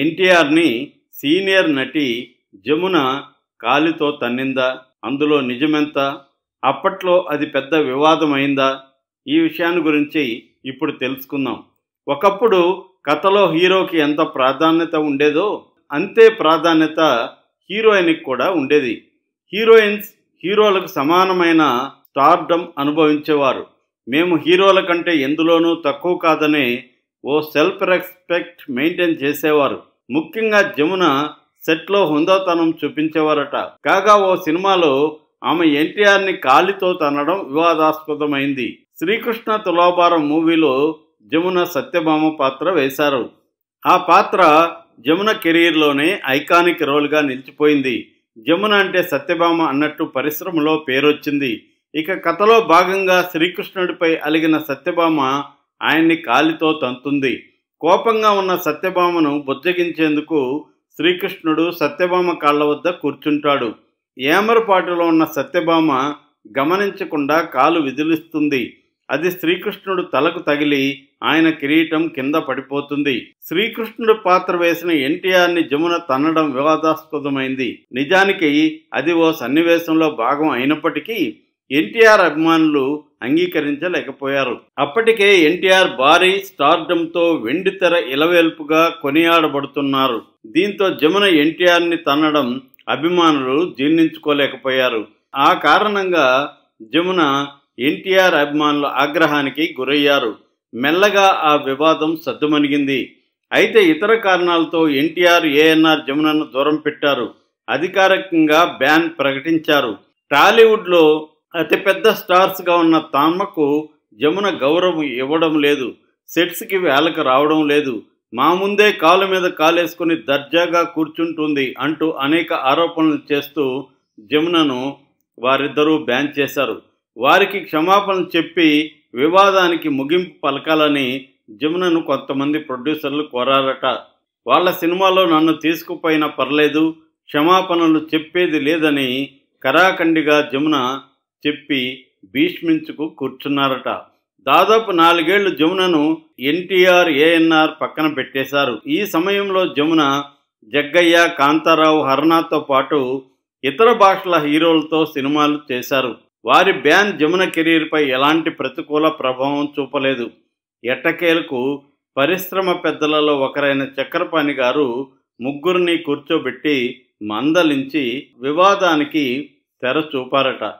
ఎన్టీఆర్ని సీనియర్ నటి జమున కాలితో తన్నిందా అందులో నిజమెంత అప్పట్లో అది పెద్ద వివాదమైందా ఈ విషయాన్ని గురించి ఇప్పుడు తెలుసుకుందాం ఒకప్పుడు కథలో హీరోకి ఎంత ప్రాధాన్యత ఉండేదో అంతే ప్రాధాన్యత హీరోయిన్కి కూడా ఉండేది హీరోయిన్స్ హీరోలకు సమానమైన స్టార్డమ్ అనుభవించేవారు మేము హీరోల కంటే ఎందులోనూ తక్కువ కాదనే ఓ సెల్ఫ్ రెస్పెక్ట్ మెయింటైన్ చేసేవారు ముఖ్యంగా జమున సెట్లో హుందోతనం చూపించేవారట కాగా ఓ సినిమాలో ఆమె ఎన్టీఆర్ని కాలితో తనడం వివాదాస్పదమైంది శ్రీకృష్ణ తులాభారం మూవీలో జమున సత్యభామ పాత్ర వేశారు ఆ పాత్ర జమున కెరీర్లోనే ఐకానిక్ రోల్గా నిలిచిపోయింది జమున అంటే సత్యభామ అన్నట్టు పరిశ్రమలో పేరొచ్చింది ఇక కథలో భాగంగా శ్రీకృష్ణుడిపై అలిగిన సత్యభామ ఆయన్ని కాలితో తంతుంది కోపంగా ఉన్న సత్యభామను బుజ్జగించేందుకు శ్రీకృష్ణుడు సత్యభామ కాళ్ళ వద్ద కూర్చుంటాడు ఏమరపాటులో ఉన్న సత్యభామ గమనించకుండా కాలు విదిలిస్తుంది అది శ్రీకృష్ణుడు తలకు తగిలి ఆయన కిరీటం కింద పడిపోతుంది శ్రీకృష్ణుడు పాత్ర వేసిన ఎన్టీఆర్ని జమున తన్నడం వివాదాస్పదమైంది నిజానికి అది ఓ సన్నివేశంలో భాగం అయినప్పటికీ ఎన్టీఆర్ అభిమానులు అంగీకరించలేకపోయారు అప్పటికే ఎన్టీఆర్ భారీ స్టార్డంతో వెండితెర ఇలవేల్పుగా కొనియాడబడుతున్నారు దీంతో జమున ఎన్టీఆర్ని తన్నడం అభిమానులు జీర్ణించుకోలేకపోయారు ఆ కారణంగా జమున ఎన్టీఆర్ అభిమానుల ఆగ్రహానికి గురయ్యారు మెల్లగా ఆ వివాదం సద్దుమణిగింది అయితే ఇతర కారణాలతో ఎన్టీఆర్ ఏఎన్ఆర్ జమునను దూరం పెట్టారు అధికారికంగా బ్యాన్ ప్రకటించారు టాలీవుడ్లో అతిపెద్ద స్టార్స్గా ఉన్న తామ్మకు జమున గౌరవం ఇవ్వడం లేదు సెట్స్కి వేలకు రావడం లేదు మా ముందే కాలు మీద కాలేసుకుని దర్జాగా కూర్చుంటుంది అంటూ అనేక ఆరోపణలు చేస్తూ జమునను వారిద్దరూ బ్యాన్ చేశారు వారికి క్షమాపణలు చెప్పి వివాదానికి ముగింపు పలకాలని జమునను కొంతమంది ప్రొడ్యూసర్లు కోరారట వాళ్ళ సినిమాలో నన్ను తీసుకుపోయినా పర్లేదు క్షమాపణలు చెప్పేది లేదని కరాఖండిగా జమున చెప్పి భీష్మించుకు కూర్చున్నారట దాదాపు నాలుగేళ్లు జమునను ఎన్టీఆర్ ఏఎన్ఆర్ పక్కన పెట్టేశారు ఈ సమయంలో జమున జగ్గయ్య కాంతారావు హరణతో పాటు ఇతర భాషల హీరోలతో సినిమాలు చేశారు వారి బ్యాన్ జమున కెరీర్పై ఎలాంటి ప్రతికూల ప్రభావం చూపలేదు ఎట్టకేలకు పరిశ్రమ పెద్దలలో ఒకరైన చక్రపాణి గారు ముగ్గురిని కూర్చోబెట్టి మందలించి వివాదానికి తెర చూపారట